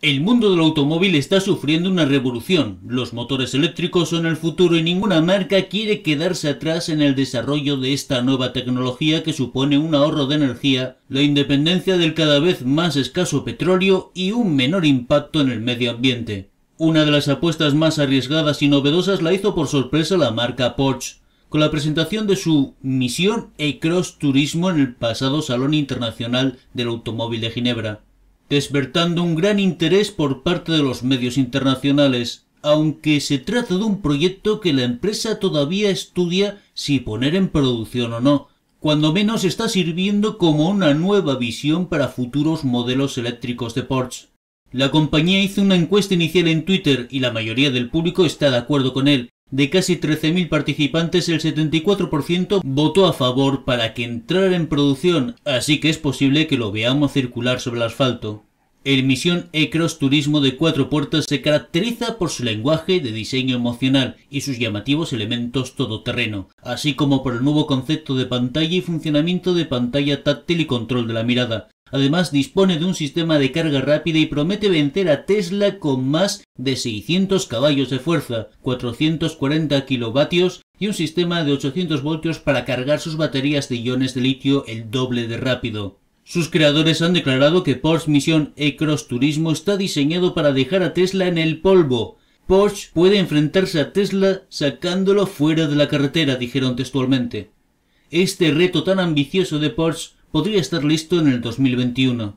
El mundo del automóvil está sufriendo una revolución. Los motores eléctricos son el futuro y ninguna marca quiere quedarse atrás en el desarrollo de esta nueva tecnología que supone un ahorro de energía, la independencia del cada vez más escaso petróleo y un menor impacto en el medio ambiente. Una de las apuestas más arriesgadas y novedosas la hizo por sorpresa la marca Porsche, con la presentación de su Misión E-Cross Turismo en el pasado Salón Internacional del Automóvil de Ginebra despertando un gran interés por parte de los medios internacionales, aunque se trata de un proyecto que la empresa todavía estudia si poner en producción o no, cuando menos está sirviendo como una nueva visión para futuros modelos eléctricos de Porsche. La compañía hizo una encuesta inicial en Twitter y la mayoría del público está de acuerdo con él. De casi 13.000 participantes, el 74% votó a favor para que entrara en producción, así que es posible que lo veamos circular sobre el asfalto. El Misión E-Cross Turismo de cuatro puertas se caracteriza por su lenguaje de diseño emocional y sus llamativos elementos todoterreno, así como por el nuevo concepto de pantalla y funcionamiento de pantalla táctil y control de la mirada. Además dispone de un sistema de carga rápida y promete vencer a Tesla con más de 600 caballos de fuerza, 440 kilovatios y un sistema de 800 voltios para cargar sus baterías de iones de litio el doble de rápido. Sus creadores han declarado que Porsche Misión E-Cross Turismo está diseñado para dejar a Tesla en el polvo. Porsche puede enfrentarse a Tesla sacándolo fuera de la carretera, dijeron textualmente. Este reto tan ambicioso de Porsche podría estar listo en el 2021.